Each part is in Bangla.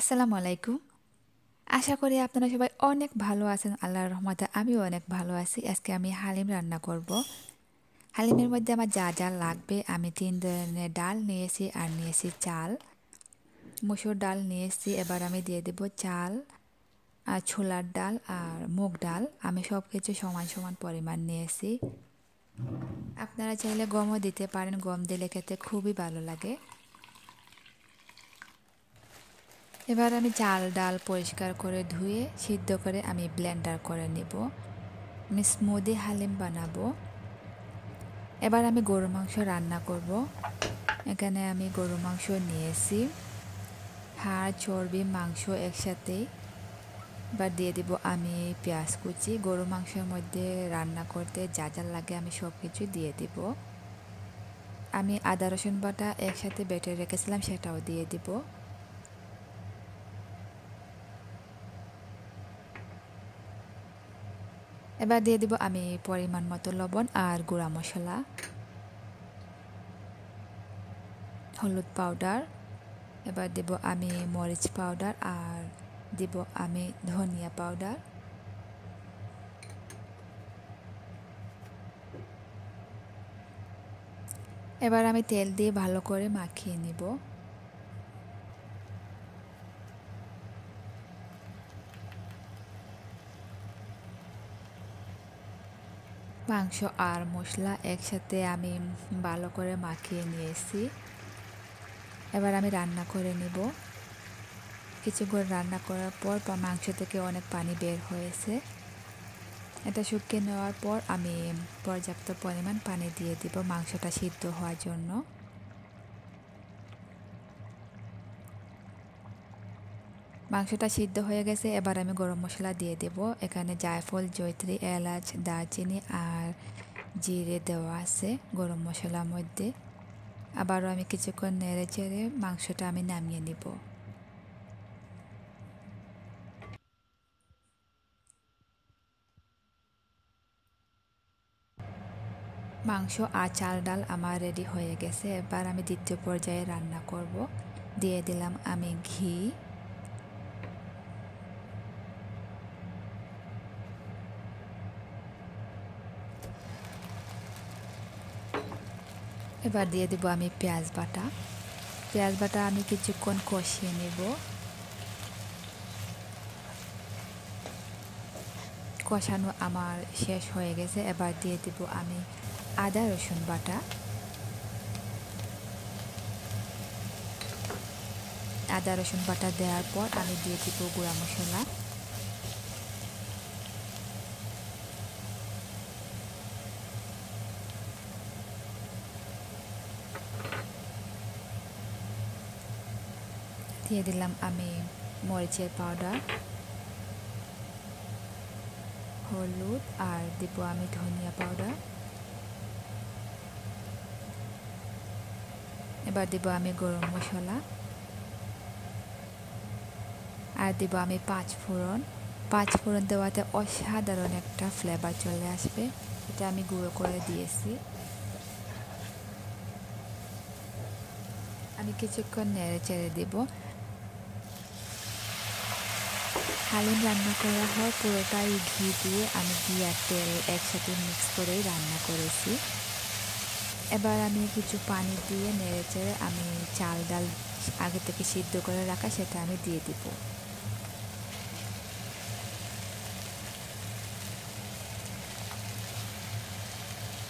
আসসালামু আলাইকুম আশা করি আপনারা সবাই অনেক ভালো আছেন আল্লাহর রহমতে আমিও অনেক ভালো আছি আজকে আমি হালিম রান্না করব হালিমের মধ্যে আমার যা যা লাগবে আমি তিন ধরনের ডাল নিয়েছি আর নিয়েছি চাল মুসুর ডাল নিয়েছি এবার আমি দিয়ে দেব চাল আর ছোলার ডাল আর মুগ ডাল আমি সব কিছু সমান সমান পরিমাণ নিয়েছি আপনারা চাইলে গমও দিতে পারেন গম দিলে খেতে খুবই ভালো লাগে এবার আমি চাল ডাল পরিষ্কার করে ধুয়ে সিদ্ধ করে আমি ব্লেন্ডার করে নেব আমি স্মুদি হালিম বানাবো এবার আমি গরু মাংস রান্না করব এখানে আমি গরু মাংস নিয়েছি হাড় চর্বি মাংস একসাথে এবার দিয়ে দেব আমি পেঁয়াজ কুচি গরু মাংসের মধ্যে রান্না করতে যা যা লাগে আমি সব কিছু দিয়ে দিব আমি আদা রসুন বাটা একসাথে বেটে রেখেছিলাম সেটাও দিয়ে দিব এবার দিয়ে দেব আমি পরিমাণ মতো লবণ আর গুঁড়া মশলা হলুদ পাউডার এবার দেব আমি মরিচ পাউডার আর দেব আমি ধনিয়া পাউডার এবার আমি তেল দিয়ে ভালো করে মাখিয়ে নিব মাংস আর মশলা একসাথে আমি ভালো করে মাখিয়ে নিয়েছি এবার আমি রান্না করে নিব কিছুক্ষণ রান্না করার পর মাংস থেকে অনেক পানি বের হয়েছে এটা শুকিয়ে নেওয়ার পর আমি পর্যাপ্ত পরিমাণ পানি দিয়ে দিব মাংসটা সিদ্ধ হওয়ার জন্য মাংসটা সিদ্ধ হয়ে গেছে এবার আমি গরম মশলা দিয়ে দেব এখানে জায়ফল জৈত্রী এলাচ দারচিনি আর জিরে দেওয়া আছে গরম মশলার মধ্যে আবারও আমি কিছুক্ষণ নেড়ে চেড়ে মাংসটা আমি নামিয়ে নিব মাংস আর চাল ডাল আমার রেডি হয়ে গেছে এবার আমি দ্বিতীয় পর্যায়ে রান্না করব দিয়ে দিলাম আমি ঘি এবার দিয়ে দেব আমি পেঁয়াজ বাটা পেঁয়াজ বাটা আমি কিছুক্ষণ কষিয়ে নেব কষানো আমার শেষ হয়ে গেছে এবার দিয়ে দেব আমি আদা রসুন বাটা আদা রসুন বাটা দেওয়ার পর আমি দিয়ে দিব গুঁড়া মশলা দিয়ে দিলাম আমি মরিচের পাউডার হলুদ আর দেব আমি ধনিয়া পাউডার এবার দেব আমি গরম মশলা আর দেব আমি পাঁচ ফোড়ন পাঁচ ফোড়ন দেওয়াতে অসাধারণ একটা ফ্লেভার চলে আসবে এটা আমি গুঁড়ো করে দিয়েছি আমি কিছুক্ষণ নেড়ে চেড়ে দেবো হালিম রান্না করা হয় পুরোটাই ঘি দিয়ে আমি ঘি আর তেল একসাথে মিক্স করে রান্না করেছি এবার আমি কিছু পানি দিয়ে নেড়ে চেড়ে আমি চাল ডাল আগে থেকে সিদ্ধ করে রাখা সেটা আমি দিয়ে দিব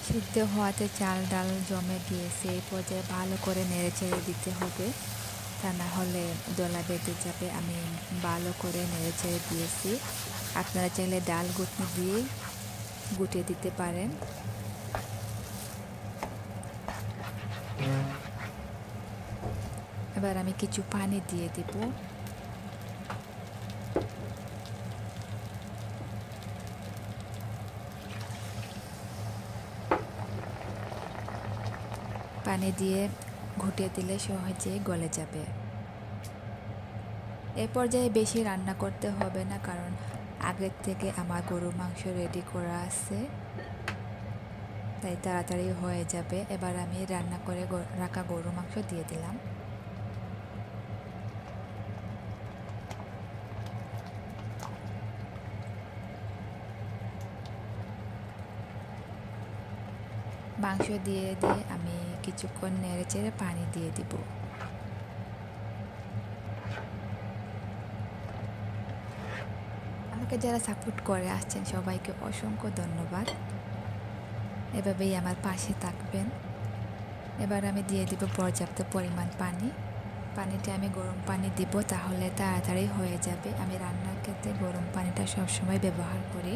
সিদ্ধ হওয়াতে চাল ডাল জমে গিয়েছে এই পর্যায়ে ভালো করে নেড়ে চেড়ে দিতে হবে তা না হলে দোলা বেঁধে যাবে আমি ভালো করে নেড়ে চেড়ে দিয়েছি আপনারা চাইলে ডাল গুটনি দিয়ে গুটিয়ে দিতে পারেন এবার আমি কিছু পানি দিয়ে দেব পানি দিয়ে ঘুটিয়ে দিলে সহজেই গলে যাবে এ পর্যায়ে বেশি রান্না করতে হবে না কারণ আগের থেকে আমার গরু মাংস রেডি করা আছে তাই তাড়াতাড়ি হয়ে যাবে এবার আমি রান্না করে রাখা গরু মাংস দিয়ে দিলাম মাংস দিয়ে দিয়ে আমি কিছুক্ষণ নেড়ে চেড়ে পানি দিয়ে দিব আমাকে যারা সাপোর্ট করে আসছেন সবাইকে অসংখ্য ধন্যবাদ এভাবেই আমার পাশে থাকবেন এবার আমি দিয়ে দিব পর্যাপ্ত পরিমাণ পানি পানিটা আমি গরম পানি দিব তাহলে তাড়াতাড়ি হয়ে যাবে আমি রান্নার ক্ষেত্রে গরম পানিটা সবসময় ব্যবহার করি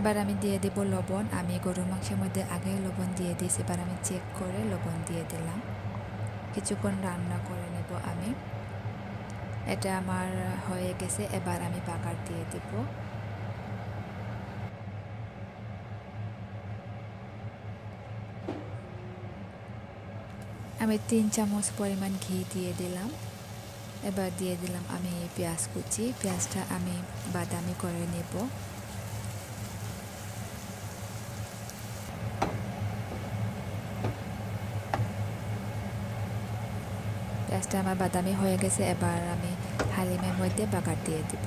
এবার আমি দিয়ে দেব লবণ আমি গরুর মাংসের মধ্যে আগে লবণ দিয়ে দিয়েছি এবার আমি চেক করে লবণ দিয়ে দিলাম কিছুক্ষণ রান্না করে নেব আমি এটা আমার হয়ে গেছে এবার আমি বাগার দিয়ে দেব আমি তিন চামচ পরিমাণ ঘি দিয়ে দিলাম এবার দিয়ে দিলাম আমি পেঁয়াজ কুচি পেঁয়াজটা আমি বাদামি করে নেব পেঁয়াজটা আমার বাদামি হয়ে গেছে এবার আমি হালিমের মধ্যে বাগার দিয়ে দিব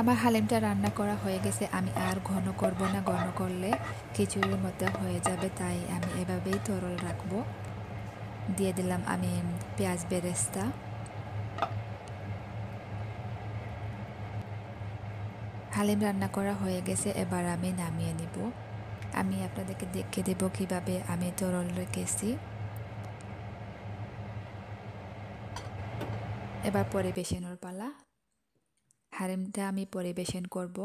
আমার হালিমটা রান্না করা হয়ে গেছে আমি আর ঘন করব না ঘন করলে খিচুড়ির মতো হয়ে যাবে তাই আমি এভাবেই তরল রাখবো দিয়ে দিলাম আমি পেঁয়াজ বেরেস্তা হালিম রান্না করা হয়ে গেছে এবার আমি নামিয়ে নিব আমি আপনাদেরকে দেখে দেব কিভাবে আমি তরল রেখেছি এবার পরিবেশনের পালা হালিমটা আমি পরিবেশন করব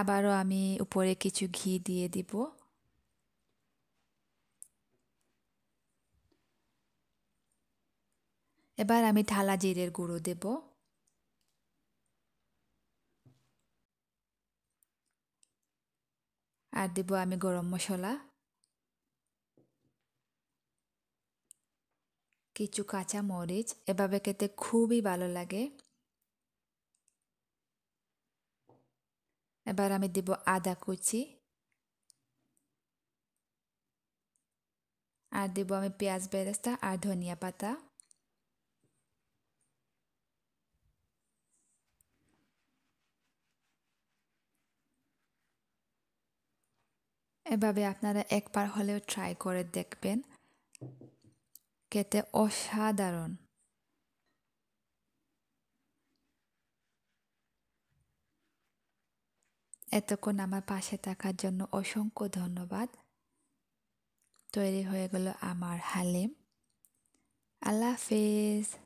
আবারও আমি উপরে কিছু ঘি দিয়ে দিব এবার আমি ঢালা জিরের গুঁড়ো দেবো আর দেব আমি গরম মশলা কিছু কাঁচা মরিচ এভাবে খেতে খুবই ভালো লাগে এবার আমি দেব আদা কুচি আর দেব আমি পেঁয়াজ বেরেস্তা আর ধনিয়া পাতা এভাবে আপনারা একবার হলেও ট্রাই করে দেখবেন খেতে অসাধারণ এতক্ষণ আমার পাশে থাকার জন্য অসংখ্য ধন্যবাদ তৈরি হয়ে গেল আমার হালিম আল্লাহ হাফিজ